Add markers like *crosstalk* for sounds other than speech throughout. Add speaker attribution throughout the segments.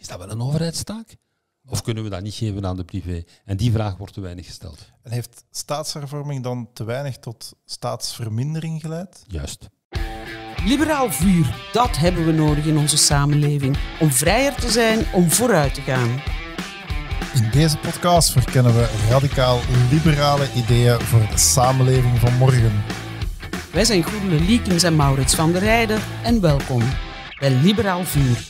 Speaker 1: Is dat wel een overheidstaak?
Speaker 2: Of kunnen we dat niet geven aan de privé? En die vraag wordt te weinig gesteld.
Speaker 1: En heeft staatshervorming dan te weinig tot staatsvermindering geleid? Juist.
Speaker 3: Liberaal vuur, dat hebben we nodig in onze samenleving. Om vrijer te zijn, om vooruit te gaan. In deze podcast verkennen we radicaal
Speaker 1: liberale ideeën voor de samenleving van morgen.
Speaker 3: Wij zijn Goedele Liekens en Maurits van der Rijden en welkom bij Liberaal Vuur.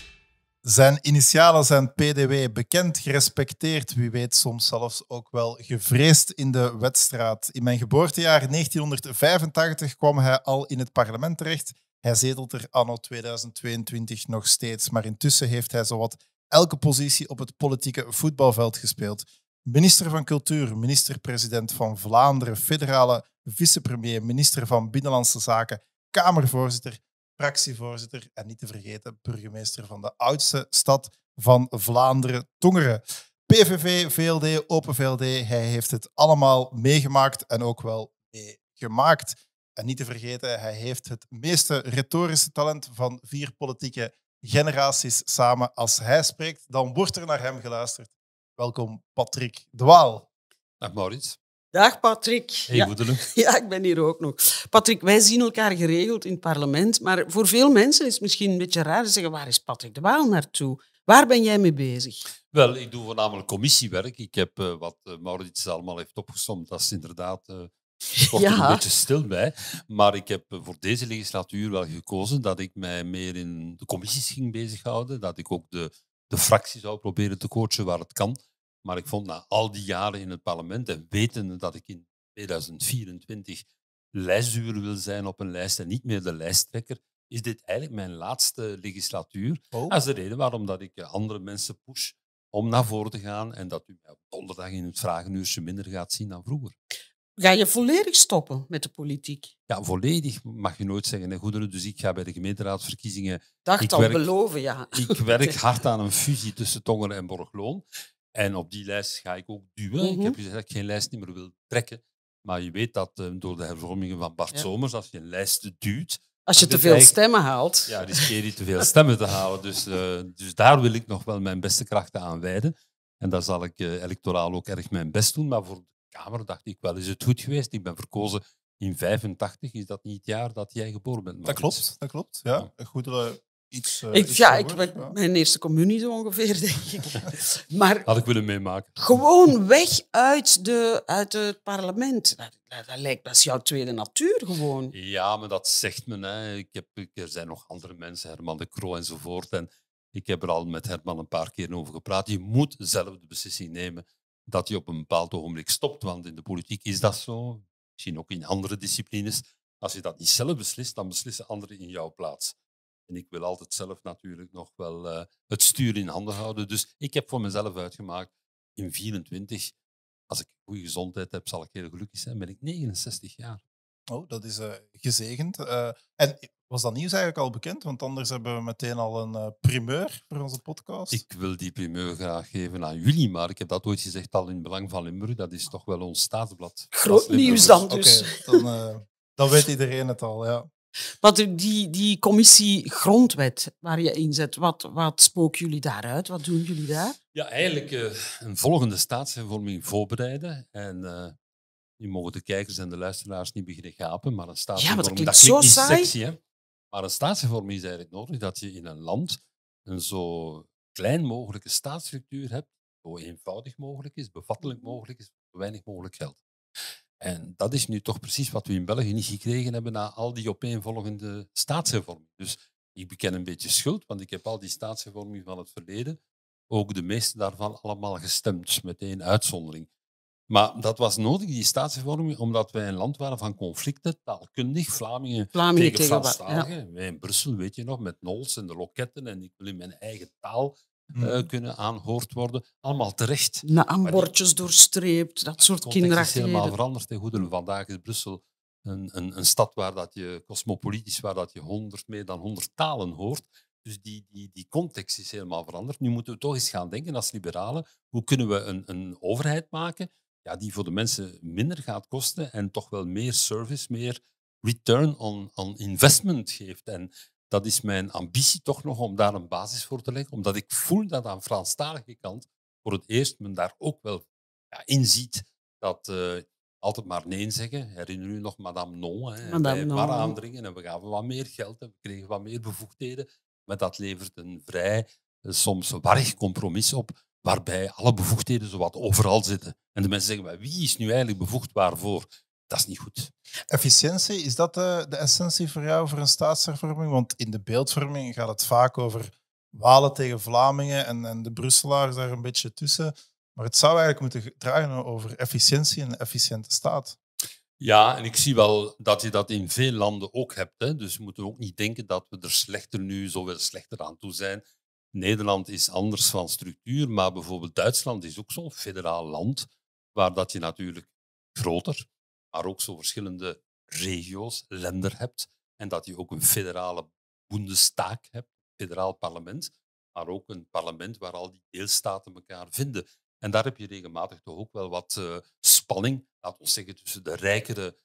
Speaker 3: Zijn initialen
Speaker 1: zijn PDW bekend, gerespecteerd, wie weet soms zelfs ook wel gevreesd in de wedstraat. In mijn geboortejaar 1985 kwam hij al in het parlement terecht. Hij zetelt er anno 2022 nog steeds, maar intussen heeft hij zowat elke positie op het politieke voetbalveld gespeeld. Minister van Cultuur, minister-president van Vlaanderen, federale vicepremier, minister van Binnenlandse Zaken, Kamervoorzitter, fractievoorzitter en niet te vergeten burgemeester van de oudste stad van Vlaanderen, Tongeren. PVV, VLD, Open VLD, hij heeft het allemaal meegemaakt en ook wel meegemaakt. En niet te vergeten, hij heeft het meeste retorische talent van vier politieke generaties samen. Als hij
Speaker 3: spreekt, dan wordt er naar hem geluisterd. Welkom, Patrick Dwaal.
Speaker 2: Dag Maurits.
Speaker 3: Dag Patrick. Hey, ja. *laughs* ja, ik ben hier ook nog. Patrick, wij zien elkaar geregeld in het parlement, maar voor veel mensen is het misschien een beetje raar te zeggen waar is Patrick de Waal naartoe? Waar ben jij mee bezig?
Speaker 2: Wel, ik doe voornamelijk commissiewerk. Ik heb eh, wat eh, Maurits allemaal heeft opgesomd, dat is inderdaad uh, ja. een beetje stil bij. Maar ik heb voor deze legislatuur wel gekozen dat ik mij meer in de commissies ging bezighouden, dat ik ook de, de fractie zou proberen te coachen waar het kan. Maar ik vond na al die jaren in het parlement en wetende dat ik in 2024 lijstduur wil zijn op een lijst en niet meer de lijsttrekker, is dit eigenlijk mijn laatste legislatuur. Oh. Dat is de reden waarom dat ik eh, andere mensen push om naar voren te gaan en dat u mij op donderdag in het vragenuurtje minder gaat zien dan vroeger. Ga je volledig
Speaker 3: stoppen met de politiek?
Speaker 2: Ja, volledig mag je nooit zeggen. dus ik ga bij de gemeenteraadsverkiezingen... Dacht ik al, werk, beloven, ja. Ik werk *laughs* hard aan een fusie tussen Tongeren en Borgloon. En op die lijst ga ik ook duwen. Ik mhm. heb gezegd dat ik geen lijst niet meer wil trekken. Maar je weet dat eh, door de hervormingen van Bart ja. Somers, als je een lijst duwt. Als je te veel stemmen haalt. Ja, riskeer je te veel stemmen te halen. Dus, eh, dus daar wil ik nog wel mijn beste krachten aan wijden. En daar zal ik eh, electoraal ook erg mijn best doen. Maar voor de Kamer dacht ik wel, is het goed geweest? Ik ben verkozen in 85. Is dat niet het jaar dat jij geboren bent? Dat klopt, dat klopt. Ja. Een goedere eh, ik, ja, ik ben
Speaker 3: mijn eerste communie zo ongeveer, *laughs* denk ik.
Speaker 2: maar Had ik willen meemaken.
Speaker 3: Gewoon weg uit, de, uit het parlement. Dat, dat, lijkt, dat jouw tweede natuur gewoon.
Speaker 2: Ja, maar dat zegt men. Hè. Ik heb, er zijn nog andere mensen, Herman de Kroo enzovoort. En ik heb er al met Herman een paar keer over gepraat. Je moet zelf de beslissing nemen dat je op een bepaald ogenblik stopt. Want in de politiek is dat zo. Misschien ook in andere disciplines. Als je dat niet zelf beslist, dan beslissen anderen in jouw plaats. En ik wil altijd zelf natuurlijk nog wel eh, het stuur in handen houden. Dus ik heb voor mezelf uitgemaakt, in 24, als ik goede gezondheid heb, zal ik heel gelukkig zijn, ben ik 69 jaar. Oh, dat is eh, gezegend.
Speaker 1: Eh, en was dat nieuws eigenlijk al bekend? Want anders hebben we meteen al een primeur voor onze podcast.
Speaker 2: Ik wil die primeur graag geven aan jullie, maar ik heb dat ooit gezegd al in Belang van Limburg. Dat is toch wel ons staatsblad. Groot
Speaker 1: nieuws dan dus. dan, dan weet iedereen het al, ja.
Speaker 3: Maar die, die commissie grondwet waar je in zet, wat, wat spook jullie daaruit? Wat doen jullie daar?
Speaker 2: Ja, eigenlijk eh, een volgende staatshervorming voorbereiden. En uh, nu mogen de kijkers en de luisteraars niet beginnen gapen, maar een staatshervorming... Ja, dat klinkt, dat zo Sexy, Maar een staatshervorming is eigenlijk nodig dat je in een land een zo klein mogelijke staatsstructuur hebt, zo eenvoudig mogelijk is, bevattelijk mhm. mogelijk is, zo weinig mogelijk geld. En dat is nu toch precies wat we in België niet gekregen hebben na al die opeenvolgende staatshervormingen. Dus ik beken een beetje schuld, want ik heb al die staatshervormingen van het verleden, ook de meeste daarvan allemaal gestemd, met één uitzondering. Maar dat was nodig, die staatshervorming, omdat wij een land waren van conflicten, taalkundig, Vlamingen, Vlamingen tegen, tegen Wij in Brussel, weet je nog, met Nols en de loketten en ik wil in mijn eigen taal eh, hmm. kunnen aanhoord worden. Allemaal terecht.
Speaker 3: Na aanbordjes doorstreept, dat soort kinderen. Het is helemaal
Speaker 2: veranderd. Goed, Vandaag is Brussel een, een, een, stad waar dat je cosmopolitisch, waar dat je honderd, meer dan honderd talen hoort. Dus die, die, die context is helemaal veranderd. Nu moeten we toch eens gaan denken als liberalen, hoe kunnen we een, een overheid maken ja, die voor de mensen minder gaat kosten en toch wel meer service, meer return on, on investment geeft. En dat is mijn ambitie toch nog om daar een basis voor te leggen. Omdat ik voel dat aan de Franstalige kant voor het eerst men daar ook wel ja, in ziet dat uh, altijd maar nee zeggen. Herinner u nog Madame Non? Hè, Madame non. maar aandringen en we gaven wat meer geld en we kregen wat meer bevoegdheden. Maar dat levert een vrij, eh, soms warrig compromis op, waarbij alle bevoegdheden zowat overal zitten. En de mensen zeggen, wie is nu eigenlijk bevoegd waarvoor? dat is niet goed.
Speaker 1: Efficiëntie, is dat de, de essentie voor jou voor een staatshervorming? Want in de beeldvorming gaat het vaak over Walen tegen Vlamingen en, en de Brusselaars daar een beetje tussen. Maar het zou eigenlijk moeten draaien over efficiëntie en een efficiënte staat.
Speaker 2: Ja, en ik zie wel dat je dat in veel landen ook hebt. Hè. Dus we moeten ook niet denken dat we er slechter nu zoveel slechter aan toe zijn. Nederland is anders van structuur, maar bijvoorbeeld Duitsland is ook zo'n federaal land, waar dat je natuurlijk groter maar ook zo verschillende regio's, lender hebt. En dat je ook een federale boendestaak hebt, federaal parlement, maar ook een parlement waar al die deelstaten elkaar vinden. En daar heb je regelmatig toch ook wel wat eh, spanning, laten we zeggen, tussen de rijkere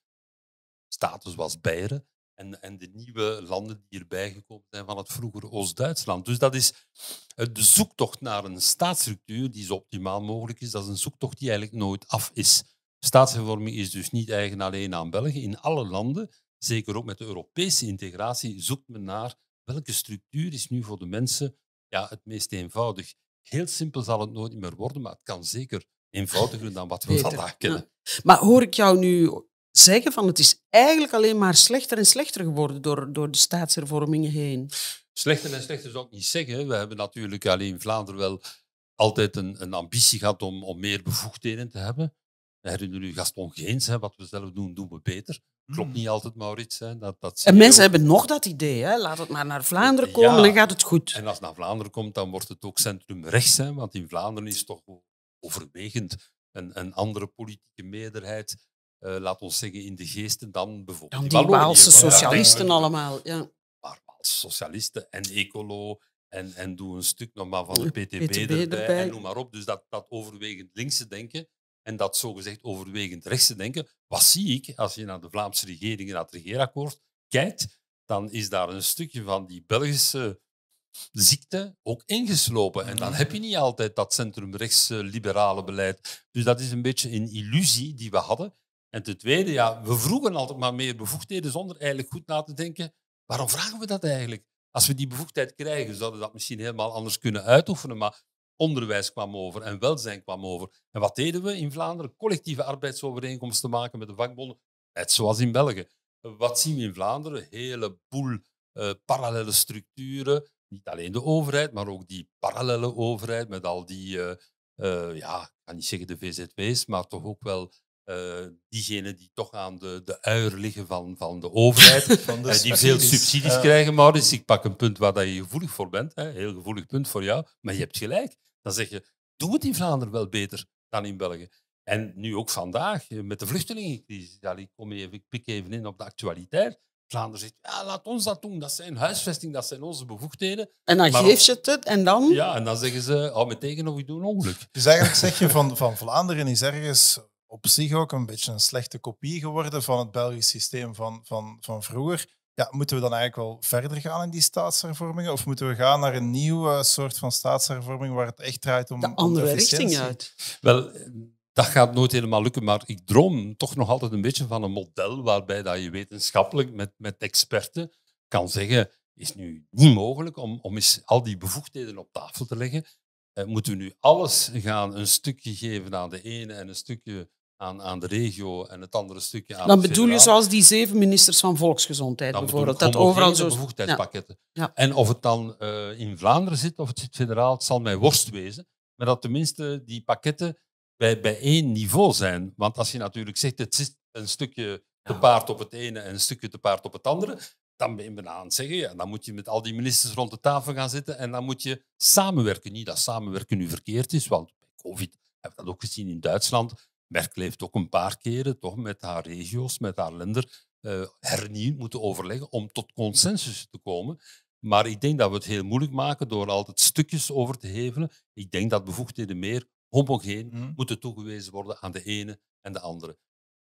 Speaker 2: staten zoals Beieren en, en de nieuwe landen die erbij gekomen zijn van het vroegere Oost-Duitsland. Dus dat is eh, de zoektocht naar een staatsstructuur die zo optimaal mogelijk is. Dat is een zoektocht die eigenlijk nooit af is. Staatshervorming is dus niet eigen alleen aan België. In alle landen, zeker ook met de Europese integratie, zoekt men naar welke structuur is nu voor de mensen ja, het meest eenvoudig. Heel simpel zal het nooit meer worden, maar het kan zeker eenvoudiger dan wat we vandaag kennen. Maar
Speaker 3: hoor ik jou nu zeggen van het is eigenlijk alleen maar slechter en slechter geworden door, door de staatshervormingen heen?
Speaker 2: Slechter en slechter zou ik niet zeggen. We hebben natuurlijk alleen in Vlaanderen wel altijd een, een ambitie gehad om, om meer bevoegdheden te hebben herinner u Gaston Geens, hè, wat we zelf doen, doen we beter. Klopt hmm. niet altijd, Maurits. Hè. Dat, dat en mensen hebben nog
Speaker 3: dat idee. Hè. Laat het maar naar Vlaanderen komen, ja. dan
Speaker 2: gaat het goed. En als het naar Vlaanderen komt, dan wordt het ook centrumrechts. Hè, want in Vlaanderen is toch overwegend een, een andere politieke meerderheid. Eh, laat ons zeggen, in de geesten dan bijvoorbeeld... Dan die Waalse socialisten
Speaker 3: allemaal, ja.
Speaker 2: Maar Waalse socialisten en ecolo en, en doe een stuk nog maar van de PTB, erbij, en noem maar op. Dus dat, dat overwegend linkse denken en dat zogezegd overwegend rechtse denken. Wat zie ik als je naar de Vlaamse regering en het regeerakkoord kijkt? Dan is daar een stukje van die Belgische ziekte ook ingeslopen. En dan heb je niet altijd dat centrumrechts liberale beleid. Dus dat is een beetje een illusie die we hadden. En ten tweede, ja, we vroegen altijd maar meer bevoegdheden zonder eigenlijk goed na te denken. Waarom vragen we dat eigenlijk? Als we die bevoegdheid krijgen, zouden we dat misschien helemaal anders kunnen uitoefenen. Maar onderwijs kwam over en welzijn kwam over. En wat deden we in Vlaanderen? Collectieve arbeidsovereenkomsten maken met de vakbonden, net zoals in België. Wat zien we in Vlaanderen? Een heleboel eh, parallele structuren. Niet alleen de overheid, maar ook die parallele overheid met al die, eh, eh, ja, ik kan niet zeggen de VZW's, maar toch ook wel eh, diegenen die toch aan de, de uier liggen van, van de overheid, *laughs* van eh, die veel subsidies uh. krijgen. dus ik pak een punt waar dat je gevoelig voor bent, hè, heel gevoelig punt voor jou, maar je hebt gelijk. Dan zeg je, doe het in Vlaanderen wel beter dan in België. En nu ook vandaag, eh, met de vluchtelingencrisis, ja, ik, kom even, ik pik even in op de actualiteit. Vlaanderen zegt, ja, laat ons dat doen. Dat zijn huisvesting, dat zijn onze bevoegdheden. En dan geeft ze het en dan? Ja, en dan zeggen ze, hou me tegen of ik doe een ongeluk.
Speaker 1: Dus eigenlijk zeg je van, van Vlaanderen is ergens op zich ook een beetje een slechte kopie geworden van het Belgisch systeem van, van, van vroeger. Ja, moeten we dan eigenlijk wel verder gaan in die staatshervormingen? Of moeten we gaan naar een nieuwe soort van staatshervorming waar het echt draait om. De andere richting uit.
Speaker 2: Wel, dat gaat nooit helemaal lukken, maar ik droom toch nog altijd een beetje van een model waarbij dat je wetenschappelijk met, met experten kan zeggen: is nu niet mogelijk om, om eens al die bevoegdheden op tafel te leggen. Eh, moeten we nu alles gaan een stukje geven aan de ene en een stukje aan, aan de regio en het andere stukje aan Dan bedoel je
Speaker 3: zoals die zeven ministers van Volksgezondheid bijvoorbeeld, dat overal zo... bevoegdheidspakketten.
Speaker 2: En of het dan eh, in Vlaanderen zit of het zit federaal, het zal mij worst wezen, maar dat tenminste die pakketten bij, bij één niveau zijn. Want als je natuurlijk zegt, het zit een stukje te paard op het ene en een stukje te paard op het andere, dan ben je aan het zeggen, ja, dan moet je met al die ministers rond de tafel gaan zitten en dan moet je samenwerken. Niet dat samenwerken nu verkeerd is, want bij COVID hebben we dat ook gezien in Duitsland. Merkel heeft ook een paar keren toch met haar regio's, met haar lender, eh, hernieuwd moeten overleggen om tot consensus te komen. Maar ik denk dat we het heel moeilijk maken door altijd stukjes over te hevelen. Ik denk dat bevoegdheden meer homogeen mhm. moeten toegewezen worden aan de ene en de andere.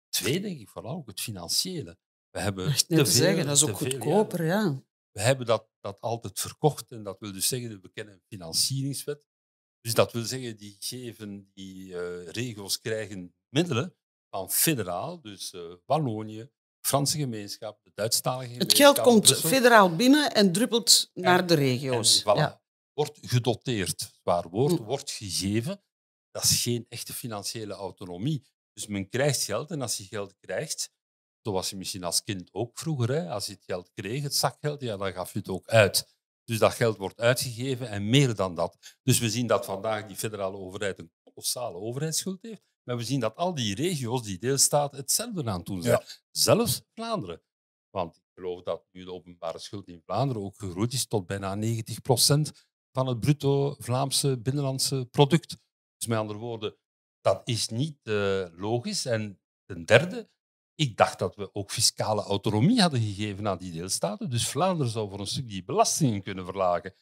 Speaker 2: Twee, denk ik vooral ook het financiële. We hebben dat is te zeggen, dat ook goedkoper, ja. We hebben dat, dat altijd verkocht en dat wil dus zeggen, we kennen een financieringswet. Dus dat wil zeggen, die geven, die eh, regio's krijgen middelen van federaal, dus uh, Wallonië, Franse gemeenschap, de Duitsstalige gemeenschap. Het geld komt federaal
Speaker 3: binnen en druppelt naar de
Speaker 2: regio's. En, ja. Wordt gedoteerd, waar woord, mm. wordt gegeven. Dat is geen echte financiële autonomie. Dus men krijgt geld en als je geld krijgt, zo was je misschien als kind ook vroeger. Hè? Als je het geld kreeg, het zakgeld, ja, dan gaf je het ook uit. Dus dat geld wordt uitgegeven en meer dan dat. Dus we zien dat vandaag die federale overheid een kolossale overheidsschuld heeft. Maar we zien dat al die regio's, die deelstaten, hetzelfde aan doen zijn. Zelfs Vlaanderen. Want ik geloof dat nu de openbare schuld in Vlaanderen ook gegroeid is tot bijna 90 procent van het bruto Vlaamse binnenlandse product. Dus met andere woorden, dat is niet eh, logisch. En ten derde, ik dacht dat we ook fiscale autonomie hadden gegeven aan die deelstaten. Dus Vlaanderen zou voor een stuk die belastingen kunnen verlagen.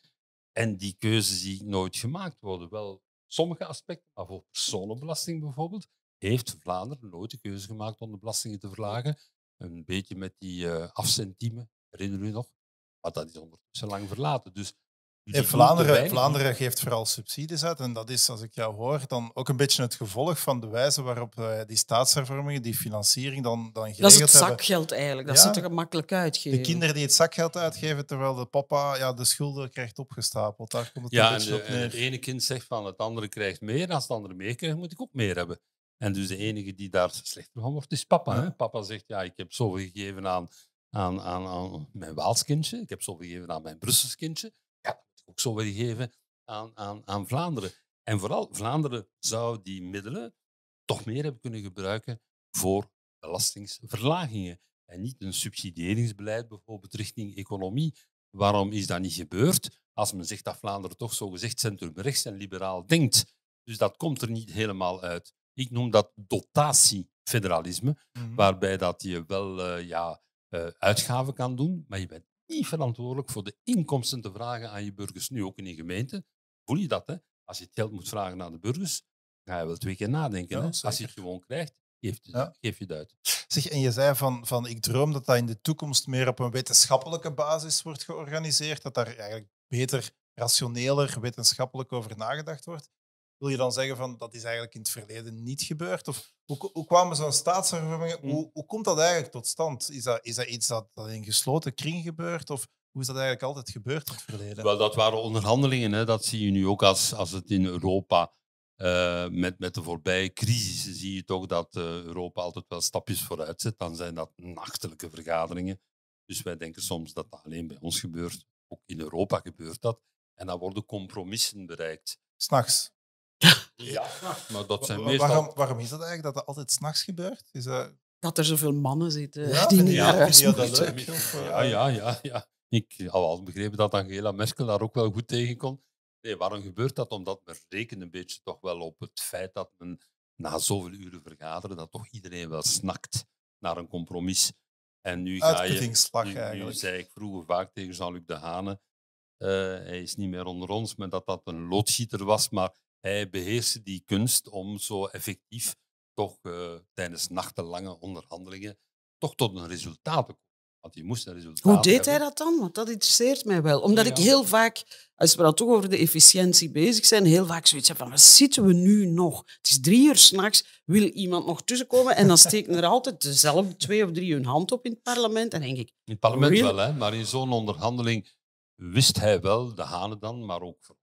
Speaker 2: En die keuzes die nooit gemaakt worden. Wel, sommige aspecten, maar voor personenbelasting bijvoorbeeld, heeft Vlaanderen nooit de keuze gemaakt om de belastingen te verlagen. Een beetje met die uh, eh, herinner herinner u nog? Maar dat is ondertussen lang verlaten. Dus in Vlaanderen, Vlaanderen geeft vooral subsidies
Speaker 1: uit. En dat is, als ik jou hoor, dan ook een beetje het gevolg van de wijze waarop eh, die staatshervormingen, die financiering dan, dan geregeld hebben. Dat is het zakgeld eigenlijk. Dat ja, ze er
Speaker 3: gemakkelijk uitgeven. De kinderen die het zakgeld
Speaker 1: uitgeven, terwijl de papa ja, de schulden krijgt opgestapeld. Daar komt het ja, neer. en het
Speaker 2: ene kind zegt van het andere krijgt meer. Als het andere meer krijgt, moet ik ook meer hebben. En dus de enige die daar slechter van wordt, is papa. Hè? Papa zegt, ja, ik heb zoveel gegeven aan, aan, aan, aan mijn Waals kindje. Ik heb zoveel gegeven aan mijn Brusselskindje ook zo willen geven aan, aan, aan Vlaanderen. En vooral, Vlaanderen zou die middelen toch meer hebben kunnen gebruiken voor belastingsverlagingen. En niet een subsidieringsbeleid bijvoorbeeld richting economie. Waarom is dat niet gebeurd? Als men zegt dat Vlaanderen toch zo zogezegd rechts en liberaal denkt. Dus dat komt er niet helemaal uit. Ik noem dat dotatiefederalisme, mhm. waarbij dat je wel uh, ja, eh, uitgaven kan doen, maar je bent niet verantwoordelijk voor de inkomsten te vragen aan je burgers. Nu ook in je gemeente voel je dat. Hè? Als je het geld moet vragen aan de burgers, ga je wel twee keer nadenken. Ja, Als je het gewoon krijgt, geef, je geef je het uit.
Speaker 1: Zeg, en je zei van, van ik droom dat dat in de toekomst meer op een wetenschappelijke basis wordt georganiseerd. Dat daar eigenlijk beter, rationeler, wetenschappelijk over nagedacht wordt. Wil je dan zeggen van dat is eigenlijk in het verleden niet gebeurd? Of hoe, hoe kwamen zo'n staatshervormingen? Hm. Hoe, hoe komt dat eigenlijk tot stand? Is dat, is dat iets dat, in gesloten kring gebeurt? Of hoe is dat eigenlijk altijd gebeurd in het verleden? Wel, dat waren
Speaker 2: onderhandelingen. Hè. Dat zie je nu ook als, als het in Europa eh, met, met de voorbije crisis zie je toch dat eh, Europa altijd wel stapjes vooruit zet. Dan zijn dat nachtelijke vergaderingen. Dus wij denken soms dat dat alleen bij ons gebeurt. Ook in Europa gebeurt dat. En dan worden compromissen bereikt. S'nachts? Ja. *laughs* Maar dat zijn meestal... waarom,
Speaker 1: waarom is dat eigenlijk dat dat altijd s'nachts gebeurt? Is
Speaker 3: dat... dat er zoveel mannen zitten ja, die niet ja, ja, dat eh, leuk,
Speaker 2: ja, ja, ja, Ik had al begrepen dat Angela Merkel daar ook wel goed tegen kon. Nee, waarom gebeurt dat? Omdat men rekent een beetje toch wel op het feit dat men na zoveel uren vergaderen, dat toch iedereen wel snakt naar een compromis. En nu ga je... eigenlijk. nu zei ik vroeger vaak tegen Jean-Luc Dehane, uh, hij is niet meer onder ons, maar dat dat een loodschieter was. Maar hij beheerste die kunst om zo effectief toch eh, tijdens nachtenlange onderhandelingen toch tot een resultaat te komen. Want je moest resultaat Hoe deed hij
Speaker 3: dat dan? Want dat interesseert mij wel. Omdat ik heel vaak, als we dan toch over de efficiëntie bezig zijn, heel vaak zoiets heb van, waar zitten we nu nog? Het is drie uur s'nachts, wil iemand nog tussenkomen? En dan steken er altijd dezelfde twee of drie hun hand op in het parlement. En denk ik... In
Speaker 2: het parlement wel, hè? maar in zo'n onderhandeling wist hij wel, de hanen dan, maar ook van,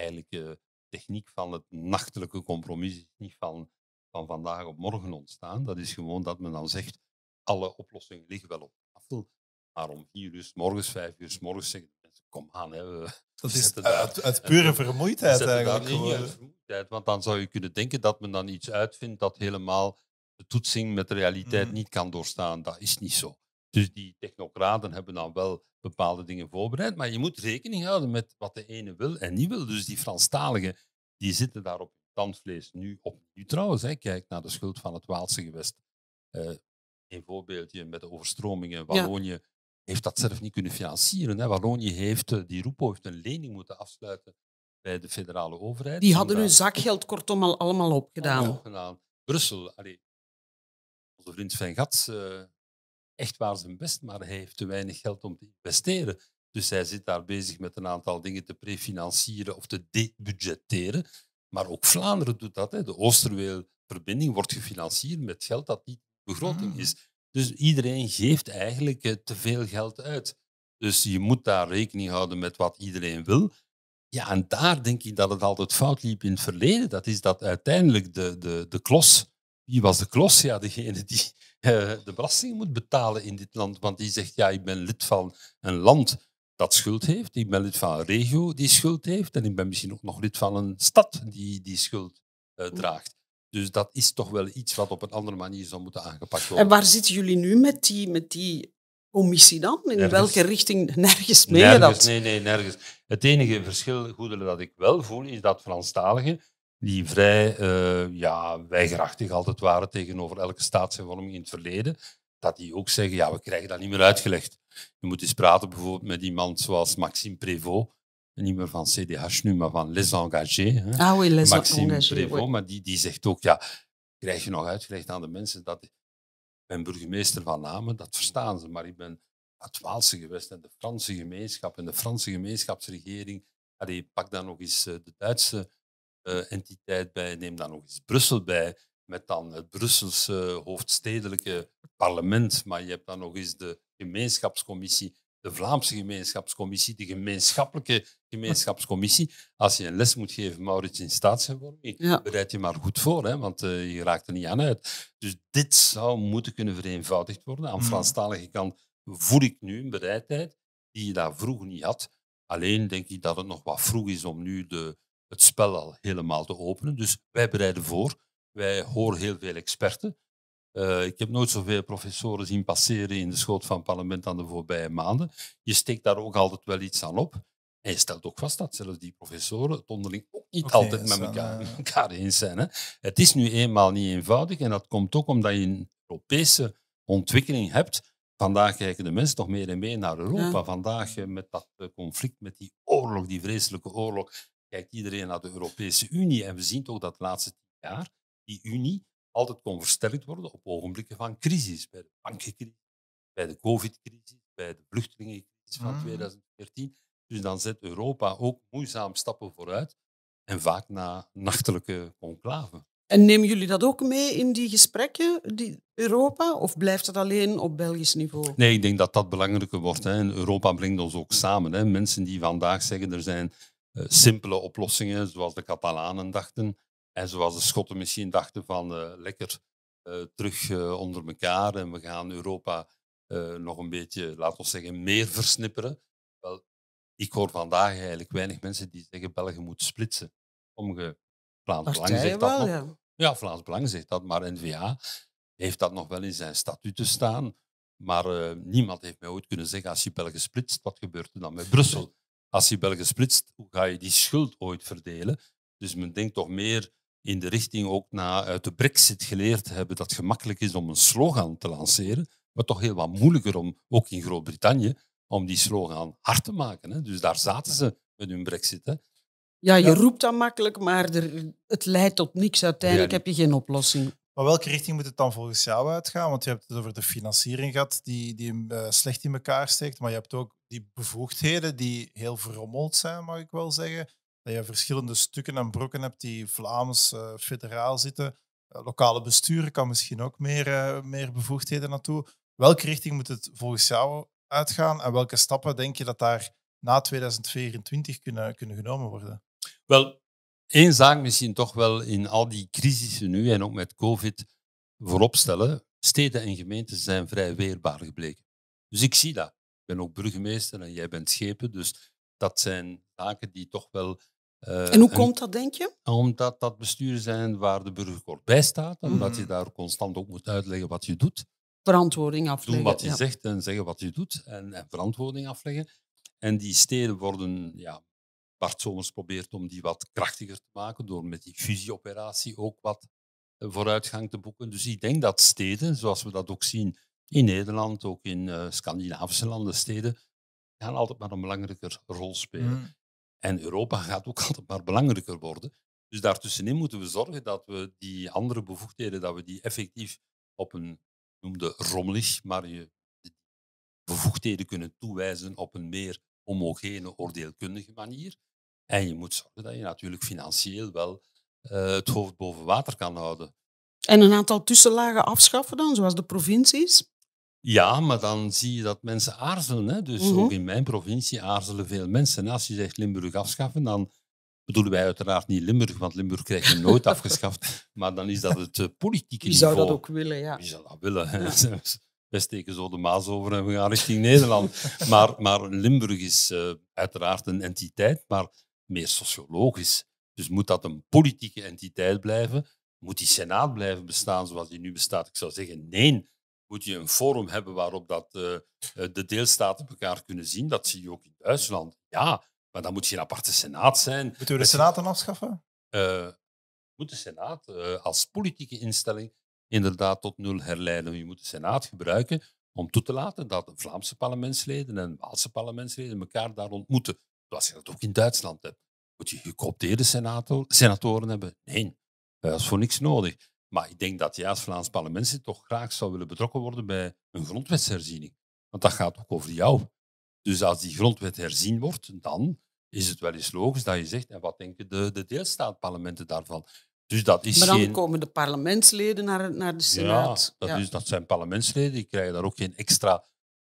Speaker 2: eigenlijk eh, techniek van het nachtelijke compromis is niet van, van vandaag op morgen ontstaan. Dat is gewoon dat men dan zegt, alle oplossingen liggen wel op tafel. Maar om vier uur, morgens vijf uur, morgens zeggen mensen, kom aan. Hè, we dat is uit, uit, *laughs* pure vermoeidheid eigenlijk. vermoeidheid, want dan zou je kunnen denken dat men dan iets uitvindt dat helemaal de toetsing met de realiteit mhm. niet kan doorstaan. Dat is niet zo. Dus die technocraten hebben dan wel bepaalde dingen voorbereid, maar je moet rekening houden met wat de ene wil en niet wil. Dus die Franstaligen, die zitten daar op tandvlees nu op. U Trouwens, hè, kijk naar de schuld van het Waalse gewest. Eh, een voorbeeldje met de overstromingen. Wallonië heeft dat zelf niet kunnen financieren. Hè. Wallonië heeft, eh, die Roepo heeft een lening moeten afsluiten bij de federale overheid. Die hadden hun
Speaker 3: zakgeld kortom al allemaal opgedaan.
Speaker 2: Brussel, onze vriend Van Gats, eh, echt waar zijn best, maar hij heeft te weinig geld om te investeren. Dus hij zit daar bezig met een aantal dingen te prefinancieren of te debudgeteren. Maar ook Vlaanderen doet dat. Hè. De Oosterweelverbinding wordt gefinancierd met geld dat niet begroting hmm. is. Dus iedereen geeft eigenlijk eh, te veel geld uit. Dus je moet daar rekening houden met wat iedereen wil. Ja, en daar denk ik dat het altijd fout liep in het verleden. Dat is dat uiteindelijk de, de, de klos, wie was de klos? Ja, degene die eh, de belasting moet betalen in dit land. Want die zegt, ja, ik ben lid van een land dat schuld heeft. Ik ben lid van een regio die schuld heeft. En ik ben misschien ook nog lid van een stad die die schuld eh, mm. draagt. Dus dat is toch wel iets wat op een andere manier zou moeten aangepakt worden. En waar
Speaker 3: zitten jullie nu met die, met die commissie dan? In welke richting? *laughs* Nergens mee nergens,
Speaker 2: Nee, nee, nergens. Het enige verschil, Goedele, dat ik wel voel, is dat Franstaligen die vrij uh, ja, weigerachtig altijd waren tegenover elke staatshervorming in het verleden, dat die ook zeggen, ja, we krijgen dat niet meer uitgelegd. Je moet eens praten bijvoorbeeld met iemand zoals Maxime Prévost, niet meer van CDH nu, maar van Les Engagés. Ah oui, Les Maxime Prévost, maar die, die zegt ook, ja, krijg je nog uitgelegd aan de mensen dat ik ben burgemeester van Namen, dat verstaan ze, maar ik ben het Waalse geweest en de Franse gemeenschap en de Franse gemeenschapsregering. Allee, pak dan nog eens eh, de Duitse eh, entiteit bij, neem dan nog eens Brussel bij, met dan het Brusselse hoofdstedelijke parlement, maar je hebt dan nog eens de gemeenschapscommissie, de Vlaamse gemeenschapscommissie, de gemeenschappelijke gemeenschapscommissie. Als je een les moet geven, Maurits, in staatshervorming, bereid je maar goed voor, hè, want eh, je raakt er niet aan uit. Dus dit zou moeten kunnen vereenvoudigd worden. Aan de mm. Franstalige kant voel ik nu een bereidheid die je daar vroeg niet had. Alleen denk ik dat het nog wat vroeg is om nu de, het spel al helemaal te openen. Dus wij bereiden voor. Wij horen heel veel experten. Eh, ik heb nooit zoveel professoren zien passeren in de schoot van het parlement dan de voorbije maanden. Je steekt daar ook altijd wel iets aan op. En je stelt ook vast dat zelfs die professoren het onderling ook niet altijd met elkaar, met eh, *laughs* elkaar, eens zijn. Hè? Het is nu eenmaal niet eenvoudig en dat komt ook omdat je een Europese ontwikkeling hebt. Vandaag kijken de mensen toch meer en meer naar Europa. Vandaag eh, met dat conflict, met die oorlog, die vreselijke oorlog kijkt iedereen naar de Europese Unie. En we zien toch dat de laatste tien jaar die Unie altijd kon versterkt worden op ogenblikken van crisis. Bij de bankencrisis, bij de covid-crisis, bij de vluchtelingencrisis van 2014. Mm. Dus dan zet Europa ook moeizaam stappen vooruit en vaak na nachtelijke conclaven.
Speaker 3: En nemen jullie dat ook mee in die gesprekken, die Europa, of blijft het alleen op Belgisch niveau?
Speaker 2: Nee, ik denk dat dat belangrijker wordt. Hè. Europa brengt ons ook samen. Hè. Mensen die vandaag zeggen er zijn eh, simpele oplossingen, zoals de Catalanen dachten en zoals de Schotten misschien dachten van eh, lekker eh, terug onder elkaar en we gaan Europa nog een beetje, laten we zeggen, meer versnipperen. Wel, ik hoor vandaag eigenlijk weinig mensen die zeggen België moet splitsen. Sommige Vlaams Belang zegt dat nog. Ja. Vlaams Belang zegt dat, maar NVA heeft dat nog wel in zijn statuten staan. Maar niemand heeft mij ooit kunnen zeggen, als je België splitst, wat gebeurt er dan met Brussel? als je België splitst, hoe ga je die schuld ooit verdelen? Dus men denkt toch meer in de richting ook na uit de Brexit geleerd te hebben dat het gemakkelijk is om een slogan te lanceren, maar toch heel wat moeilijker om, ook in Groot-Brittannië, om die slogan hard te maken. Hè? Dus daar zaten ze met hun Brexit. Hè?
Speaker 3: Ja, je roept dan makkelijk, maar er, het leidt tot niks. Uiteindelijk heb je geen oplossing.
Speaker 2: Maar
Speaker 1: welke richting moet het dan volgens jou uitgaan? Want je hebt het over de financiering gehad, die, die eh, slecht in elkaar steekt. Maar je hebt ook die bevoegdheden die heel verrommeld zijn, mag ik wel zeggen. Dat je verschillende stukken en brokken hebt die Vlaams, eh, federaal zitten. Eh, lokale besturen kan misschien ook meer, eh, meer bevoegdheden naartoe. Welke richting moet het volgens jou uitgaan en welke stappen denk je dat daar na 2024 kunnen, kunnen genomen worden?
Speaker 2: Wel, één zaak misschien toch wel in al die crisissen nu en ook met COVID vooropstellen. Steden en gemeenten zijn vrij weerbaar gebleken. Dus ik zie dat ben ook burgemeester en jij bent schepen. Dus dat zijn zaken die toch wel. Eh, en hoe komt dat, denk je? Omdat dat besturen zijn waar de burger bij staat. omdat je mm. daar constant ook moet uitleggen wat je doet.
Speaker 3: Verantwoording
Speaker 2: afleggen. Doen wat je zegt en zeggen wat je doet. En, verantwoording afleggen. En die steden worden, ja, Bart Somers probeert om die wat krachtiger te maken. Door met die fusieoperatie ook wat eh, vooruitgang te boeken. Dus ik denk dat steden, zoals we dat ook zien in Nederland, ook in eh, Scandinavische landen, steden, gaan altijd maar een belangrijker rol spelen. Hmm. En Europa gaat ook *laughs* altijd maar belangrijker worden. Dus daartussenin moeten we zorgen dat we die andere bevoegdheden, dat we die effectief op een noemde rommelig, maar je bevoegdheden kunnen toewijzen op een meer homogene, oordeelkundige manier. En je moet zorgen dat je natuurlijk financieel wel eh, het hoofd boven water kan houden.
Speaker 3: En een aantal tussenlagen afschaffen dan, zoals de provincies?
Speaker 2: Ja, maar dan zie je dat mensen aarzelen. Hè? Dus mhm. ook in mijn provincie aarzelen veel mensen. als je zegt Limburg afschaffen, dan bedoelen wij uiteraard niet Limburg, want Limburg krijgt je nooit *laughs* afgeschaft. Maar dan is dat het eh, politieke Wie niveau. Wie zou dat
Speaker 3: ook willen, ja. Wie zou
Speaker 2: dat willen? Ja. *laughs* Wij steken zo de Maas over en we gaan richting Nederland. *laughs* Maar, maar Limburg is eh, uiteraard een entiteit, maar meer sociologisch. Dus moet dat een politieke entiteit blijven? Moet die Senaat blijven bestaan zoals die nu bestaat? Ik zou zeggen nee moet je een forum hebben waarop dat, eh, eh, de deelstaten elkaar kunnen zien. Dat zie je ook in Duitsland. Ja, maar dan moet je een aparte senaat zijn. Moeten
Speaker 1: we de senaat dan afschaffen?
Speaker 2: Uh, moet de senaat als politieke instelling inderdaad tot nul herleiden. Je moet de senaat gebruiken om toe te laten dat de Vlaamse parlementsleden en Waalse parlementsleden elkaar daar ontmoeten. Zoals je dat ook in Duitsland hebt. Moet je gecoopteerde senatoren hebben? Nee, dat is voor niks nodig. Maar ik denk dat juist de Vlaams parlementslid toch graag zou willen betrokken worden bij een grondwetsherziening. Want dat gaat ook over jou. Dus als die grondwet herzien wordt, dan is het wel eens logisch dat je zegt, en wat denken de, de deelstaatparlementen daarvan? Dus dat is maar dan
Speaker 3: komen de parlementsleden naar, naar de Senaat. Ja,
Speaker 2: dat, dat zijn parlementsleden, die krijgen daar ook geen extra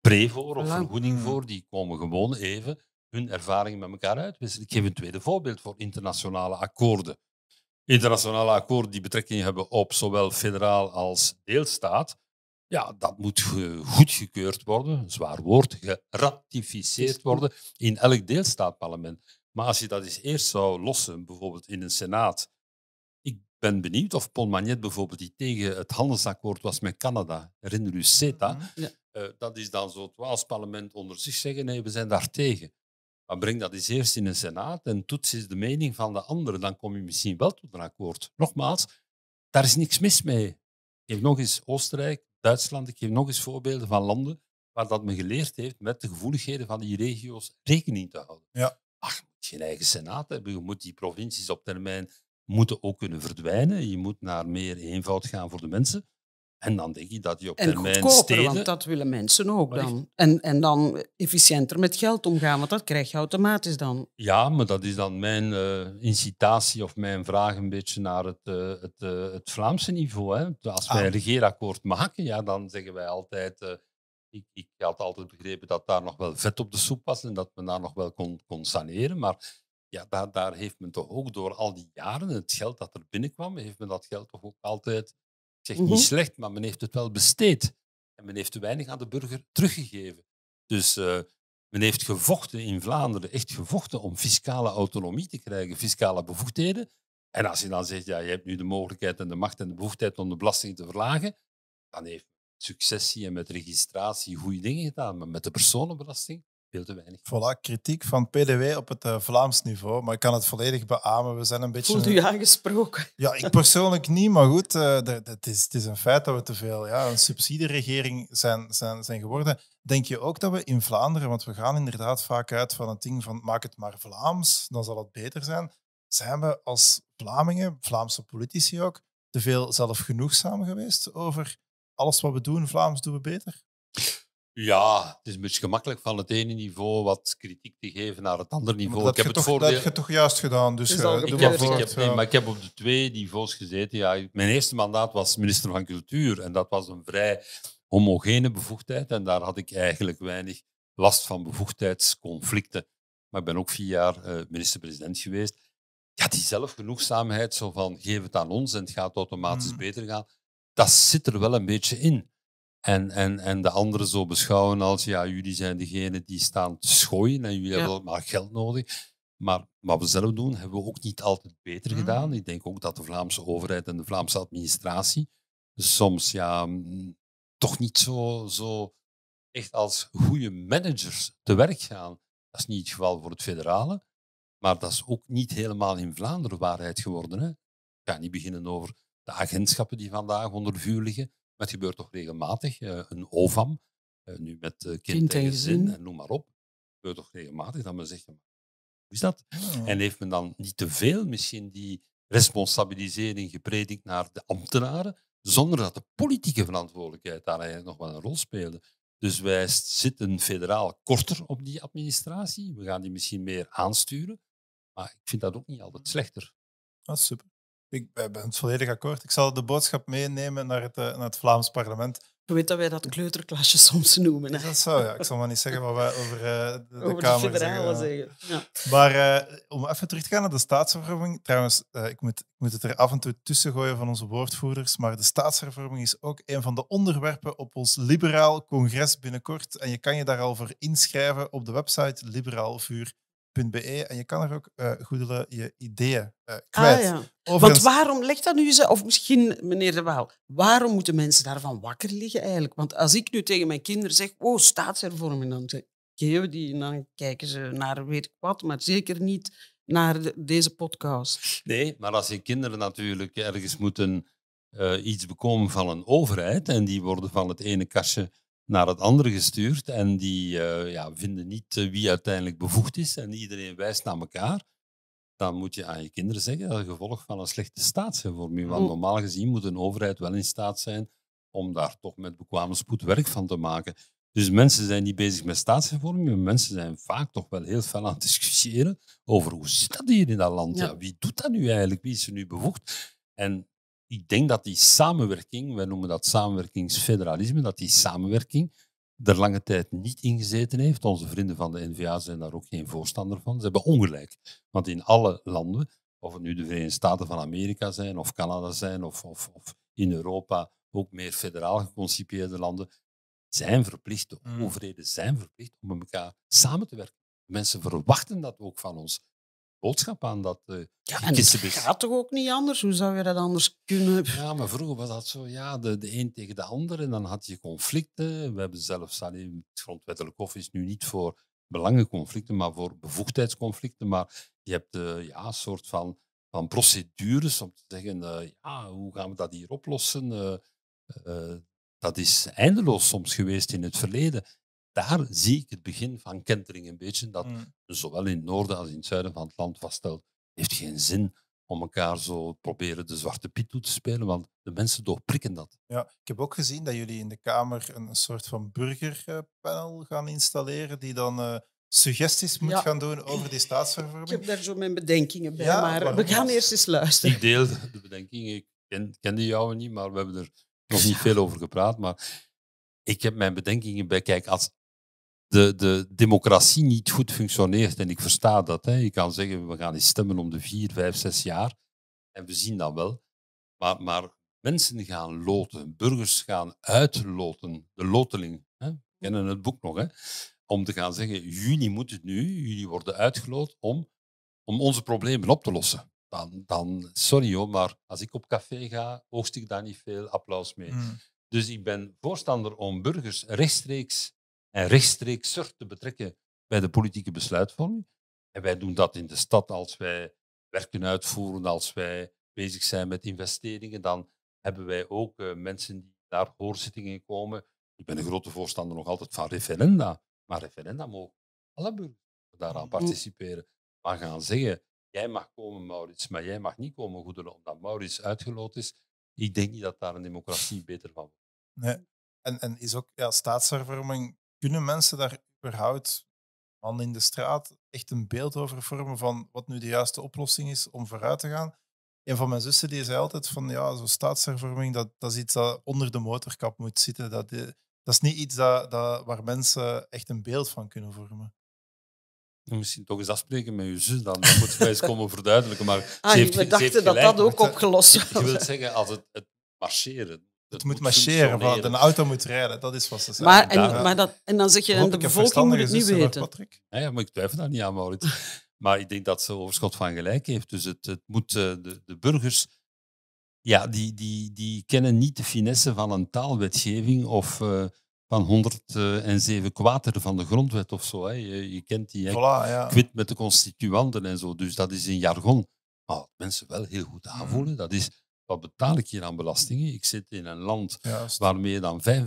Speaker 2: pre voor of vergoeding mm. voor. Die komen gewoon even hun ervaringen met elkaar uit. Ik geef een tweede voorbeeld voor internationale akkoorden internationale akkoord die betrekking hebben op zowel federaal als deelstaat, ja, dat moet goedgekeurd worden, een zwaar woord, geratificeerd worden in elk deelstaatparlement. Maar als je dat eens eerst zou lossen, bijvoorbeeld in een senaat, ik ben benieuwd of Paul Magnet bijvoorbeeld, die tegen het handelsakkoord was met Canada, herinner u CETA, mhm. ja. Eh, dat is dan zo'n twaalf parlement onder zich zeggen, nee, we zijn daar tegen. Maar breng dat eens eerst in een Senaat en toets eens de mening van de anderen. Dan kom je misschien wel tot een akkoord. Nogmaals, daar is niks mis mee. Ik geef nog eens Oostenrijk, Duitsland, ik geef nog eens voorbeelden van landen waar dat me geleerd heeft met de gevoeligheden van die regio's rekening te houden. Ja. Ach, je moet geen eigen senaat hebben, je moet die provincies op termijn moeten ook kunnen verdwijnen. Je moet naar meer eenvoud gaan voor de mensen. En dan denk ik dat je op en termijn goedkoper, want
Speaker 3: dat willen mensen ook dan. En, en dan efficiënter met geld omgaan, want dat krijg je automatisch dan.
Speaker 2: Ja, maar dat is dan mijn eh, incitatie of mijn vraag een beetje naar het, eh, het, eh, het Vlaamse niveau. Hè. Als wij ah. een regeerakkoord maken, ja, dan zeggen wij altijd... Ik, ik, had altijd begrepen dat daar nog wel vet op de soep was en dat men daar nog wel kon, kon saneren, maar ja, daar, daar heeft men toch ook door al die jaren het geld dat er binnenkwam, heeft men dat geld toch ook altijd zeg niet mhm. slecht, maar men heeft het wel besteed. En men heeft te weinig aan de burger teruggegeven. Dus eh, men heeft gevochten in Vlaanderen, echt gevochten om fiscale autonomie te krijgen, fiscale bevoegdheden. En als je dan zegt, ja, je hebt nu de mogelijkheid en de macht en de bevoegdheid om de belasting te verlagen, dan heeft successie en met registratie goede dingen gedaan. Maar met de personenbelasting veel te weinig.
Speaker 1: Voilà, kritiek van PDW op het eh, Vlaams niveau. Maar ik kan het volledig beamen. We zijn een beetje... Voelt u aangesproken? *laughs* Ja, ik persoonlijk niet. Maar goed, eh, het is, is een feit dat we te veel ja, een subsidieregering zijn, zijn, zijn geworden. Denk je ook dat we in Vlaanderen, want we gaan inderdaad vaak uit van het ding van maak het maar Vlaams, dan zal het beter zijn. Zijn we als Vlamingen, Vlaamse politici ook, te veel zelfgenoegzaam geweest over alles wat we doen, Vlaams doen we beter?
Speaker 2: Ja, het is een beetje gemakkelijk van het ene niveau wat kritiek te geven naar het andere niveau. Dat, ik heb het toch, dat heb je toch juist gedaan? Dus, eh, ik, heb, maar ik heb op de twee niveaus gezeten. Ja, mijn eerste mandaat was minister van Cultuur en dat was een vrij homogene bevoegdheid en daar had ik eigenlijk weinig last van bevoegdheidsconflicten. Maar ik ben ook vier jaar eh, minister-president geweest. Ja, die zelfgenoegzaamheid, zo van geef het aan ons en het gaat automatisch hmm. beter gaan, dat zit er wel een beetje in. En, en, en de anderen zo beschouwen als, ja, jullie zijn degene die staan te schooien en jullie ja. hebben maar geld nodig. Maar wat we zelf doen, hebben we ook niet altijd beter mm. gedaan. Ik denk ook dat de Vlaamse overheid en de Vlaamse administratie soms ja, toch niet zo, zo echt als goede managers te werk gaan. Dat is niet het geval voor het federale, maar dat is ook niet helemaal in Vlaanderen waarheid geworden. Hè? Ik ga niet beginnen over de agentschappen die vandaag onder vuur liggen, maar het gebeurt toch regelmatig. Eh, een OVAM, eh, nu met eh, kind, kind en gezin en noem maar op. Het gebeurt toch regelmatig dat men zegt, hoe is dat? Ah. En heeft men dan niet te veel misschien die responsabilisering gepredikt naar de ambtenaren, zonder dat de politieke verantwoordelijkheid daar eigenlijk nog wel een rol speelde. Dus wij zitten federaal korter op die administratie. We gaan die misschien meer aansturen. Maar ik vind dat ook niet altijd slechter.
Speaker 1: Ah, super. Ik ben het volledig akkoord. Ik zal de boodschap meenemen naar het, eh, naar het Vlaams parlement. Je weet dat wij dat kleuterklasje soms noemen. Hè? Dat zou, ja. Ik zal maar niet zeggen wat wij over eh, de, de over de zeggen. Eh. zeggen. Ja. Maar om even terug te gaan naar de staatsvervorming. Trouwens, ik, moet, ik moet het er af en toe tussen gooien van onze woordvoerders. Maar de staatsvervorming is ook een van de onderwerpen op ons liberaal congres binnenkort. En je kan je daar al voor inschrijven op de website liberaalvuur.com. E en je kan er ook uh, je ideeën uh, kwijt. Want
Speaker 3: waarom legt dat nu ze? of misschien meneer De Waal, waarom moeten mensen daarvan wakker liggen eigenlijk? Want als ik nu tegen mijn kinderen zeg, oh, staatshervorming, dan geven die en dan kijken ze naar weet ik wat, maar zeker niet naar deze podcast.
Speaker 2: Nee, maar als je kinderen natuurlijk ergens moeten eh, iets bekomen van een overheid en die worden van het ene kastje naar het andere gestuurd en die eh, ja, vinden niet eh, wie uiteindelijk bevoegd is en iedereen wijst naar elkaar, dan moet je aan je kinderen zeggen dat het gevolg van een slechte staatshervorming. Want normaal gezien moet een overheid wel in staat zijn om daar toch met bekwame spoed werk van te maken. Dus mensen zijn niet bezig met staatshervorming, mensen zijn vaak toch wel heel fel aan het discussiëren over hoe zit dat hier in dat land? Ja. wie doet dat nu eigenlijk? Wie is er nu bevoegd? En ik denk dat die samenwerking, wij noemen dat samenwerkingsfederalisme, dat die samenwerking er lange tijd niet in gezeten heeft. Onze vrienden van de NVA zijn daar ook geen voorstander van. Ze hebben ongelijk. Want in alle landen, of het nu de Verenigde Staten van Amerika zijn, of Canada zijn, of, of, of in Europa ook meer federaal geconcipieerde landen, zijn verplicht, de mm. overheden zijn verplicht om met elkaar samen te werken. Mensen verwachten dat ook van ons boodschap aan dat eh, ja, en het gaat toch ook niet anders? Hoe zou je dat anders kunnen? Ja, maar vroeger was dat zo, ja, de, de een tegen de ander en dan had je conflicten. We hebben zelfs, alleen het grondwettelijk hof is nu niet voor belangenconflicten, maar voor bevoegdheidsconflicten. Maar je hebt eh, ja, een soort van, van procedures om te zeggen, eh, ja, hoe gaan we dat hier oplossen? dat is eindeloos soms geweest in het verleden daar zie ik het begin van kentering een beetje. Dat mm. zowel in het noorden als in het zuiden van het land vaststelt, heeft geen zin om elkaar zo proberen de zwarte piet toe te spelen, want de mensen doorprikken dat.
Speaker 1: Ja, ik heb ook gezien dat jullie in de Kamer een soort van burgerpanel gaan installeren, die dan eh, suggesties moet gaan doen over die staatsvervorming. Ik heb
Speaker 3: daar zo mijn bedenkingen bij, maar we gaan
Speaker 2: eerst eens luisteren. Ik deel de bedenkingen, ik ken, kende jou niet, maar we hebben er nog niet veel over gepraat, maar ik heb mijn bedenkingen bij. Kijk, als de, de democratie niet goed functioneert. En ik versta dat. Hè. Je kan zeggen, we gaan eens stemmen om de vier, vijf, zes jaar. En we zien dat wel. Maar, maar mensen gaan loten, burgers gaan uitloten. De loteling. Hè. We kennen het boek nog. Hè. Om te gaan zeggen, jullie moeten nu, jullie worden uitgeloot om, om onze problemen op te lossen. Dan, dan, sorry hoor, maar als ik op café ga, oogst ik daar niet veel applaus mee. Hmm. Dus ik ben voorstander om burgers rechtstreeks en rechtstreeks zorg te betrekken bij de politieke besluitvorming. En wij doen dat in de stad als wij werken uitvoeren, als wij bezig zijn met investeringen. Dan hebben wij ook eh, mensen die daar hoorzittingen komen. Ik ben een grote voorstander nog altijd van referenda. Maar referenda mogen alle burgers daaraan participeren. Maar gaan zeggen, jij mag komen Maurits, maar jij mag niet komen goederen omdat Maurits uitgeloot is. Ik denk niet dat daar een democratie beter van
Speaker 1: Nee. En, en is ook ja, staatshervorming kunnen mensen daar überhaupt, man in de straat, echt een beeld over vormen van wat nu de juiste oplossing is om vooruit te gaan? Een van mijn zussen die zei altijd van ja, zo'n staatshervorming, dat, dat is iets dat onder de motorkap moet zitten. Dat, eh, dat is niet iets dat, dat, waar mensen echt een beeld van
Speaker 2: kunnen vormen. Misschien toch eens afspreken met je zus dan. moet moeten eens komen verduidelijken. Maar ah, ze we dachten dat dat ook opgelost *laughs* was. Je wilt zeggen, als het, het marcheren het moet, moet marcheren, een
Speaker 1: auto moet rijden, dat is vast te zeggen.
Speaker 3: Maar, en, maar dat, en dan zeg je, eh, de bevolking moet het niet eh, weten.
Speaker 2: Ja, maar ik twijfel daar niet aan, Maurits. *laughs* maar ik denk dat ze overschot van gelijk heeft. Dus het, het moet eh, de, de burgers... Ja, die, die, die kennen niet de finesse van een taalwetgeving of van 107 kwater van de grondwet of zo. Hè. Je, kent die voilà, ja. kwit met de constituanten en zo. Dus dat is een jargon. Maar wat mensen wel heel goed aanvoelen, mm. dat is wat betaal ik hier aan belastingen? Ik zit in een land waar meer dan 55%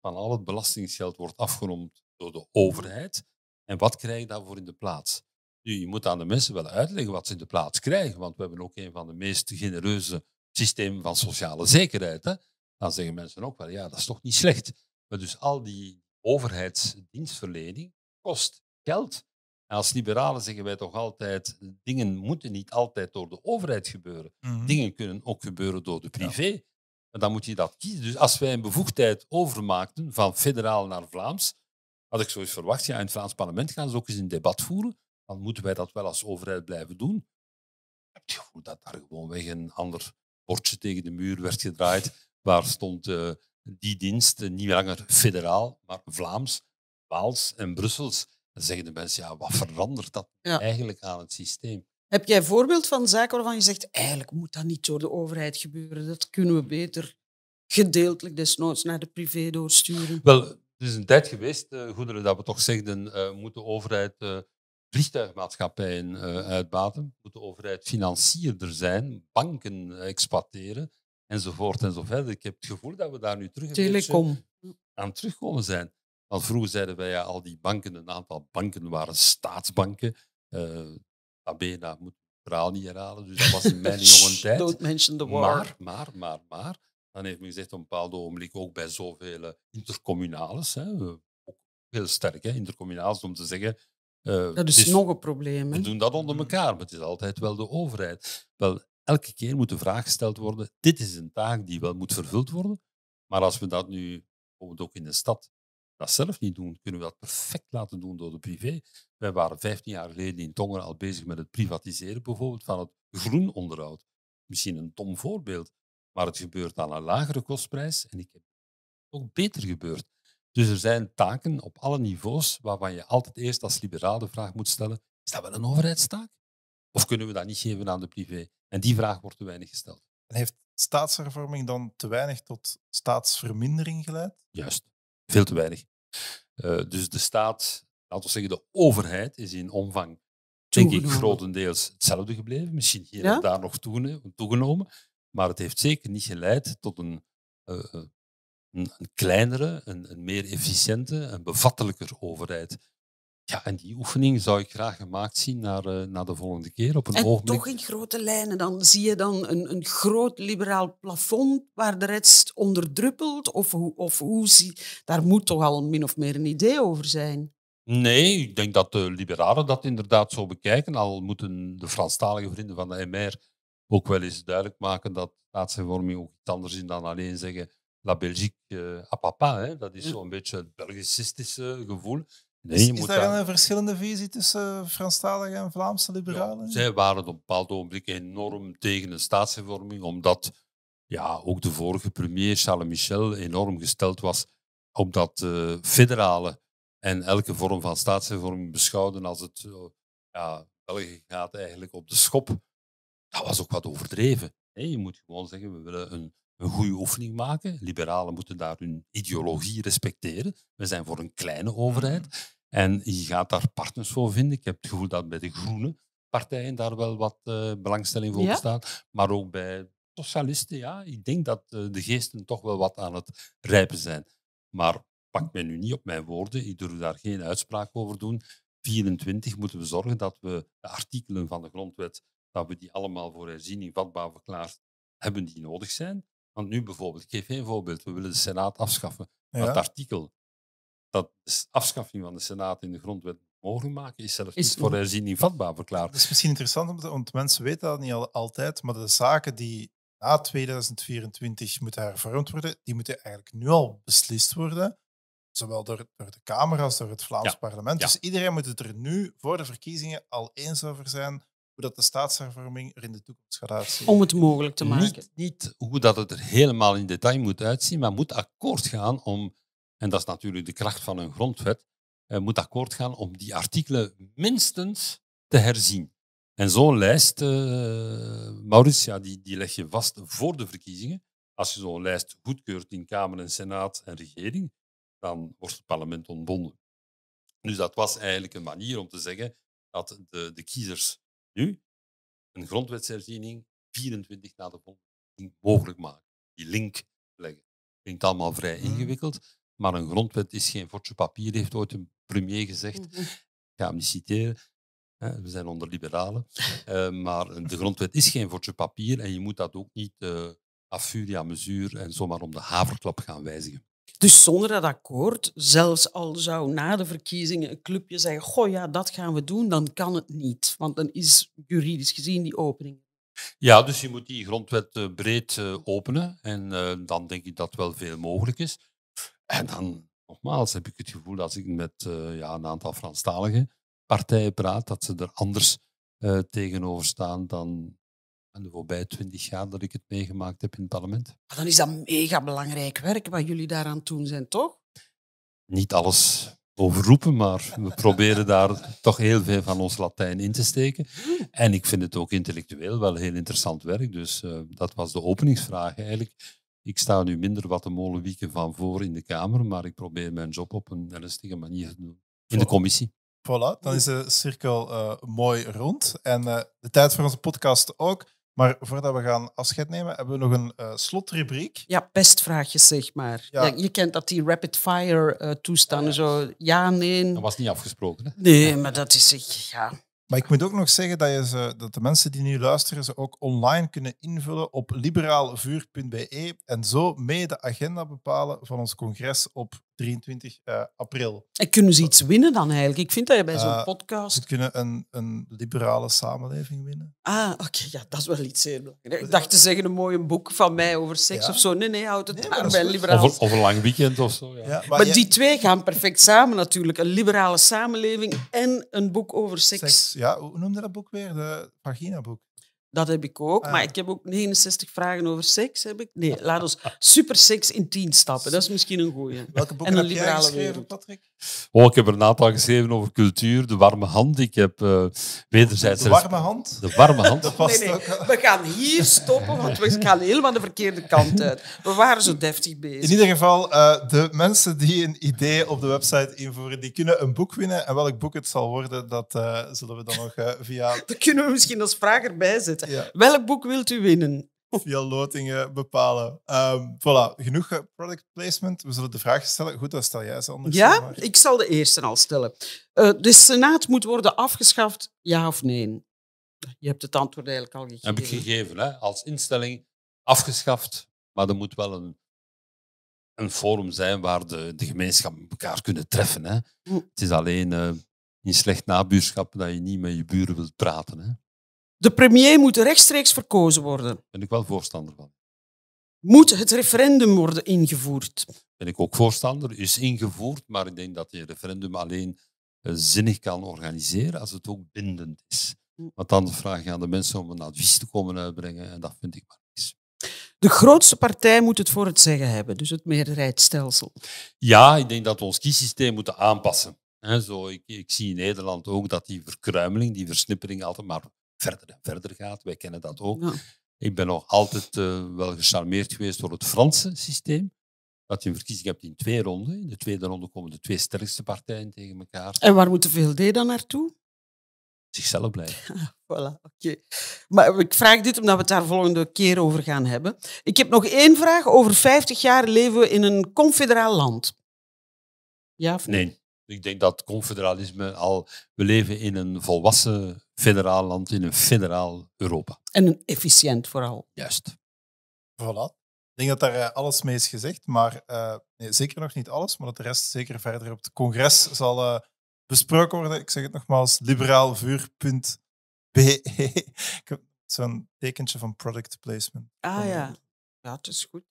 Speaker 2: van al het belastingsgeld wordt afgenomen door de overheid. En wat krijg ik daarvoor in de plaats? Nu, je moet aan de mensen wel uitleggen wat ze in de plaats krijgen, want we hebben ook een van de meest genereuze systemen van sociale zekerheid. Hè? Dan zeggen mensen ook wel, ja, dat is toch niet slecht. Maar dus al die overheidsdienstverlening kost geld als liberalen zeggen wij toch altijd, dingen moeten niet altijd door de overheid gebeuren. Mhm. Dingen kunnen ook gebeuren door de privé. maar dan moet je dat kiezen. Dus als wij een bevoegdheid overmaakten van federaal naar Vlaams, had ik zoiets verwacht, ja, in het Vlaams parlement gaan ze ook eens een debat voeren. Dan moeten wij dat wel als overheid blijven doen. Ik heb het gevoel dat daar weg een ander bordje tegen de muur werd gedraaid, *laughs* waar stond eh, die dienst eh, niet langer federaal, maar Vlaams, Waals en Brussels. Dan zeggen de mensen, ja, wat verandert dat eigenlijk aan het systeem? Heb jij
Speaker 3: een voorbeeld van zaken waarvan je zegt, eigenlijk moet dat niet door de overheid gebeuren, dat kunnen we beter gedeeltelijk desnoods naar de privé doorsturen? Wel,
Speaker 2: er is een tijd geweest, eh, goederen, dat we toch zegden, uh, moet de overheid eh, vliegtuigmaatschappijen uitbaten, moet de overheid financierder zijn, banken exploiteren, enzovoort enzovoort. Ik heb het gevoel dat we daar nu terug Telecom. aan terugkomen zijn. Want vroeger zeiden wij ja, al die banken, een aantal banken waren staatsbanken. Uh, moet ik verhaal niet herhalen, dus dat was in mijn *laughs* jonge tijd. Maar, maar, maar, maar. Dan heeft men gezegd op een bepaald ogenblik ook bij zoveel eh, intercommunales, hè, eh, ook heel sterk, hè, intercommunales, om te zeggen, dat is, nog een probleem. Hè? We doen dat onder mm. elkaar, maar het is altijd wel de overheid. Wel, elke keer moet de vraag gesteld worden: dit is een taak die wel moet vervuld worden. Maar als we dat nu, bijvoorbeeld ook in de stad, dat zelf niet doen, kunnen we dat perfect laten doen door de privé. Wij waren 15 jaar geleden in Tongeren al bezig met het privatiseren bijvoorbeeld van het groenonderhoud. Misschien een dom voorbeeld, maar het gebeurt aan een lagere kostprijs en ik heb het ook beter gebeurd. Dus er zijn taken op alle niveaus waarvan je altijd eerst als liberaal de vraag moet stellen, is dat wel een overheidstaak? Of kunnen we dat niet geven aan de privé? En die vraag wordt te weinig gesteld.
Speaker 1: En heeft staatshervorming dan te weinig tot staatsvermindering geleid?
Speaker 2: Juist. Veel te weinig. Eh, dus de staat, laten we zeggen de overheid, is in omvang denk ik grotendeels hetzelfde gebleven. Misschien hier en daar nog toegenomen. Maar het heeft zeker niet geleid tot een, eh, eh, een, kleinere, een, een, meer efficiënte een bevattelijker overheid. Ja, en die oefening zou ik graag gemaakt zien naar, eh, naar de volgende keer. Op een en toch
Speaker 3: in grote lijnen. Dan zie je dan een, een groot liberaal plafond waar de rest onderdruppelt. Of, of hoe zie... Daar moet toch al min of meer een idee over zijn.
Speaker 2: Nee, ik denk dat de liberalen dat inderdaad zo bekijken. Al moeten de Franstalige vrienden van de MR ook wel eens duidelijk maken dat staatshervorming ook iets anders is dan alleen zeggen La Belgique eh, à papa. Hè. Dat is zo'n beetje het Belgicistische gevoel. Nee, is, daar dan... een
Speaker 1: verschillende visie tussen Franstalige en Vlaamse liberalen? zij
Speaker 2: waren op een bepaald ogenblik enorm tegen een staatshervorming, omdat ja, ook de vorige premier Charles Michel enorm gesteld was op dat eh, federale en elke vorm van staatshervorming beschouwden als het eh, ja, België gaat eigenlijk op de schop. Dat was ook wat overdreven. je moet gewoon zeggen, we willen een, een goede oefening maken. Liberalen moeten daar hun ideologie respecteren. We zijn voor een kleine overheid. Mhm. En je gaat daar partners voor vinden. Ik heb het gevoel dat bij de groene partijen daar wel wat eh, belangstelling voor bestaat. Maar ook bij socialisten, ja. Ik denk dat eh, de geesten toch wel wat aan het rijpen zijn. Maar pak mij nu niet op mijn woorden. Ik durf daar geen uitspraak over doen. 24 moeten we zorgen dat we de artikelen van de grondwet, dat we die allemaal voor herziening vatbaar verklaard hebben die nodig zijn. Want nu bijvoorbeeld, ik geef één voorbeeld, we willen de Senaat afschaffen. Ja. Dat artikel dat afschaffing van de Senaat in de grondwet mogelijk maken, is zelfs is, niet voor herziening vatbaar verklaard. Het is
Speaker 1: misschien interessant, want mensen weten dat niet altijd, maar de zaken die na 2024 moeten hervormd worden, die moeten eigenlijk nu al beslist worden, zowel door, door de Kamer als door het Vlaams parlement. Dus iedereen moet het er nu voor de verkiezingen al eens over zijn hoe dat de staatshervorming er in de toekomst gaat
Speaker 2: uitzien. Om het mogelijk te maken. Niet, niet hoe dat het er helemaal in detail moet uitzien, maar moet akkoord gaan om en dat is natuurlijk de kracht van een grondwet, eh, moet akkoord gaan om die artikelen minstens te herzien. En zo'n lijst, uh, die, die leg je vast voor de verkiezingen. Als je zo'n lijst goedkeurt in Kamer en Senaat en regering, dan wordt het parlement ontbonden. Dus dat was eigenlijk een manier om te zeggen dat de, de kiezers nu een grondwetsherziening 24 na de volgende mogelijk maken. Die link leggen. Klinkt allemaal vrij hmm. ingewikkeld, maar een grondwet is geen fortje papier, heeft ooit een premier gezegd. Mhm. Ik ga hem niet citeren. We zijn onder liberalen. Eh, maar de grondwet is geen fortje papier en je moet dat ook niet uh, eh, à en zomaar om de haverklap gaan wijzigen.
Speaker 3: Dus zonder dat akkoord, zelfs al zou na de verkiezingen een clubje zeggen: Goh, ja, dat gaan we doen, dan kan het niet. Want dan is juridisch gezien die opening.
Speaker 2: Ja, dus je moet die grondwet eh, breed openen. En dan denk ik dat wel veel mogelijk is. En dan, nogmaals, heb ik het gevoel dat als ik met eh, ja, een aantal Franstalige partijen praat, dat ze er anders eh, tegenover staan dan de voorbije twintig jaar dat ik het meegemaakt heb in het parlement. Maar
Speaker 3: dan is dat mega belangrijk werk wat jullie daaraan doen zijn, toch?
Speaker 2: Niet alles overroepen, maar we proberen daar *laughs* toch heel veel van ons Latijn in te steken. En ik vind het ook intellectueel wel heel interessant werk. Dus eh, dat was de openingsvraag eigenlijk. Ik sta nu minder wat de molenwieken van voor in de Kamer, maar ik probeer mijn job op een ernstige manier te doen. In de commissie.
Speaker 1: Voilà, dan is de cirkel eh, mooi rond. En eh, de tijd voor onze podcast ook. Maar voordat we gaan afscheid nemen, hebben we nog een eh, slotrubriek. Ja,
Speaker 3: pestvraagjes zeg maar. je kent dat die rapid fire toestanden, ja, zo ja, nee. Dat was niet afgesproken. Hè? Nee, maar dat is ja.
Speaker 1: Maar ik moet ook nog zeggen dat, je ze, dat de mensen die nu luisteren ze ook online kunnen invullen op liberaalvuur.be en zo mee de agenda bepalen van ons congres op 23 eh, april.
Speaker 3: En kunnen ze iets winnen dan eigenlijk? Ik vind dat je bij zo'n eh, podcast... Ze
Speaker 1: kunnen een, liberale samenleving
Speaker 3: winnen. Ah, oké. Ja, dat is wel iets heel Ik dacht te zeggen een mooi boek van mij over seks of zo. Nee, nee, houd het maar bij liberaal. Of, of, een lang
Speaker 2: weekend of zo. Ja.
Speaker 1: maar,
Speaker 3: die twee gaan perfect samen natuurlijk. Een liberale samenleving en een boek over seks. ja, hoe noemde dat boek weer? De paginaboek. Dat heb ik ook. Ah. Maar ik heb ook 69 vragen over seks. Heb ik. Nee, laat ons *laughs* super seks in 10 stappen. Dat is misschien een goeie. *laughs* Welke boeken en een heb jij geschreven, Patrick?
Speaker 2: Oh, ik heb er een aantal geschreven over cultuur, de warme hand. Ik heb uh, wederzijds... De warme hand? De warme hand. *laughs* Dat Ook.
Speaker 3: We gaan hier stoppen, want we gaan helemaal de verkeerde kant uit. We waren zo deftig bezig. In ieder
Speaker 1: geval, eh, de mensen die een idee op de website invoeren, die kunnen een boek winnen. En welk boek het zal worden, dat eh, zullen we dan nog via...
Speaker 3: Dat kunnen we misschien als vraag
Speaker 1: erbij zetten. Welk boek wilt u winnen? Via *laughs* lotingen bepalen. Um, voilà, genoeg eh, product placement. We zullen de vraag stellen. Goed, dat stel jij ze anders. Ja,
Speaker 3: ik zal de eerste al stellen. Eh, de Senaat moet worden afgeschaft, ja of nee? Je hebt het antwoord eigenlijk al gegeven. Heb ik
Speaker 2: gegeven, hè? als instelling afgeschaft. Maar er moet wel een een forum zijn waar de, de gemeenschap elkaar kunnen treffen. Hè. Hm. Het is alleen uh, in slecht nabuurschap dat je niet met je buren wilt praten. Hè. De premier moet rechtstreeks verkozen worden. Daar ben ik wel voorstander van. Moet het referendum worden ingevoerd? ben ik ook voorstander. Is ingevoerd, maar ik denk dat je referendum alleen eh, zinnig kan organiseren als het ook bindend is. Hm. Want dan vraag je aan de mensen om een advies te komen uitbrengen en dat vind ik maar niks.
Speaker 3: De grootste partij moet het voor het zeggen hebben, dus het meerderheidsstelsel.
Speaker 2: Ja, ik denk dat we ons kiesysteem moeten aanpassen. zo, ik, ik, zie in Nederland ook dat die verkruimeling, die versnippering altijd maar verder en verder gaat. Wij kennen dat ook. Ik ben nog altijd eh, wel gecharmeerd geweest door het Franse systeem. Dat je een verkiezing hebt in twee ronden. In de tweede ronde komen de twee sterkste partijen tegen elkaar. En
Speaker 3: waar moet de VLD dan naartoe?
Speaker 2: Zichzelf blijven. *laughs* Ah,
Speaker 3: voilà, oké. Maar ik vraag dit omdat we het daar volgende keer over gaan hebben. Ik heb nog één vraag. Over 50 jaar leven we in een confederaal land.
Speaker 2: Ja of nee? nee? Ik denk dat confederalisme al... We leven in een volwassen federaal land in een federaal Europa. En een
Speaker 1: efficiënt vooral. Juist. Voilà. Ik denk dat daar eh, alles mee is gezegd, maar eh, nee, zeker nog niet alles, maar dat de rest zeker verder op het congres zal eh, besproken worden. Ik zeg het nogmaals, liberaalvuur.be. *laughs* Ik heb zo'n tekentje van product placement.
Speaker 3: Ah ja. Ja, het is goed.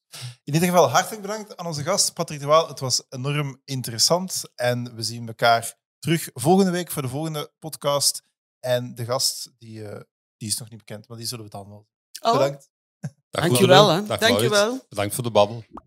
Speaker 3: In ieder geval
Speaker 1: hartelijk bedankt aan onze gast Patrick de Waal. Het was enorm interessant en we zien elkaar terug volgende week voor de volgende podcast. En de gast, die, eh, die is nog niet bekend, maar die zullen we dan wel. Oh. Bedankt. wel. je wel.
Speaker 2: Dankjewel. Bedankt voor de babbel.